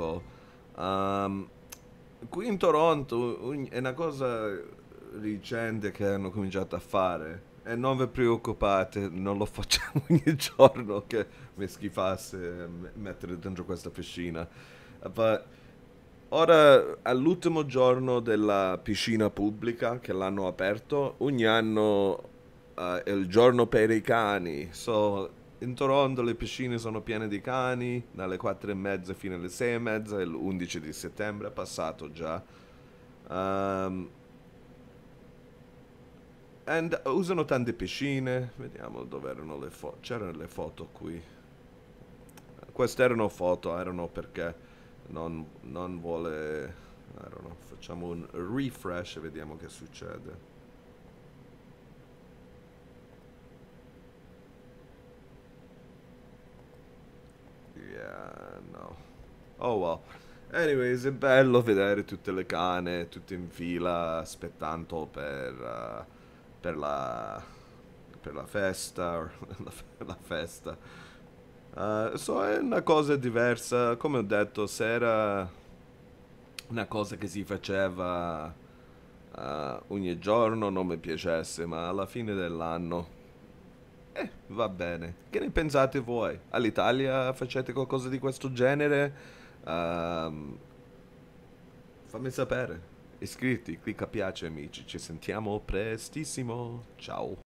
dico, ecco, um, ehm, qui in Toronto è una cosa recente che hanno cominciato a fare e non vi preoccupate, non lo facciamo ogni giorno che mi schifasse mettere dentro questa piscina. But ora, all'ultimo giorno della piscina pubblica che l'hanno aperto, ogni anno uh, è il giorno per i cani. So, in Toronto le piscine sono piene di cani dalle 4 e mezza fino alle 6 e mezza, l'11 di settembre è passato già. Um, and usano tante piscine, vediamo dove erano le foto, c'erano le foto qui. Queste erano foto, erano perché non, non vuole... Know, facciamo un refresh e vediamo che succede. no. Oh well. Anyways, è bello vedere tutte le cane, tutte in fila, aspettando per, uh, per, la, per la festa, la festa. Uh, so, è una cosa diversa, come ho detto, se era una cosa che si faceva uh, ogni giorno non mi piacesse, ma alla fine dell'anno eh, va bene. Che ne pensate voi? All'Italia facete qualcosa di questo genere? Uh, fammi sapere. Iscriviti, clicca piace amici. Ci sentiamo prestissimo. Ciao.